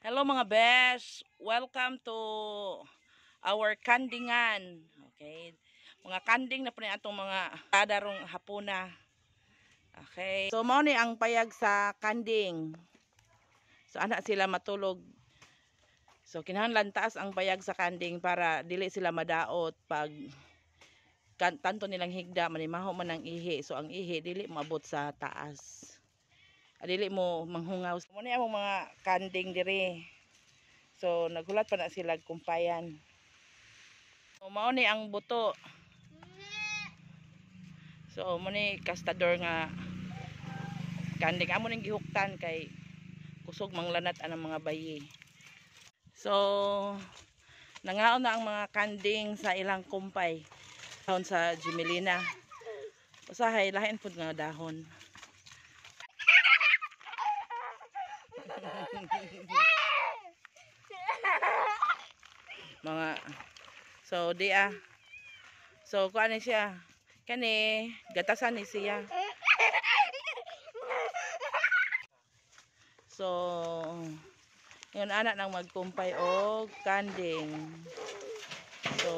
Hello mga best, Welcome to our kandingan. Okay. Mga kanding na po atong mga kadarong hapuna. Okay. So mao ni ang payag sa kanding. So anak sila matulog. So kinahanglan taas ang payag sa kanding para dili sila madaot pag tanto nilang higda manimaho man ang ihi. So ang ihi dili maabot sa taas adili mo manghungaw mo ni among mga kanding diri so nagulat pa na sila kumpayan so, mao ni ang buto so mo ni kastador nga kanding amo ning gihuktan kay kusog manglanat ang mga bayi so nangaon na ang mga kanding sa ilang kumpay sa Jimelina usahay lahin pud nga dahon mga so di ah so kuan ni siya kani gatasan ni siya so yun anak nang magkumpay og kanding so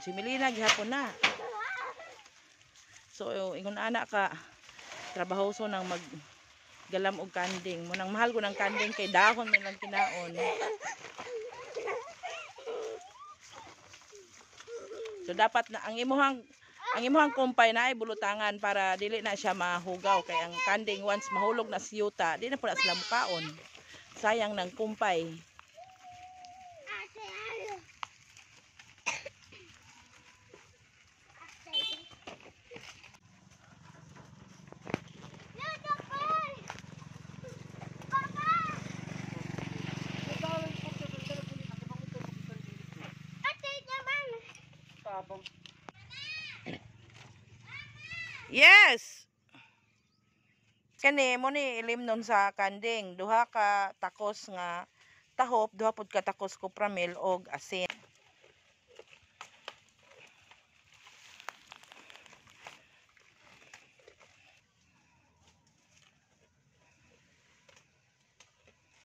jimilina gihapon na so ingon anak ka trabaho so nang mag galam og kanding munang mahal ko ng kanding kay dahon man lang kinaon so dapat na ang imuhang ang imuhang kumpay na ay bulutangan para dili na siya mahugaw kay ang kanding once mahulog na siyuta di na pala sila mukaon sayang ng kumpay tabang. Yes! Kani mo ni ilim nun sa kanding. Duha ka takos nga tahop, duha pod ka takos ko pramil og asin.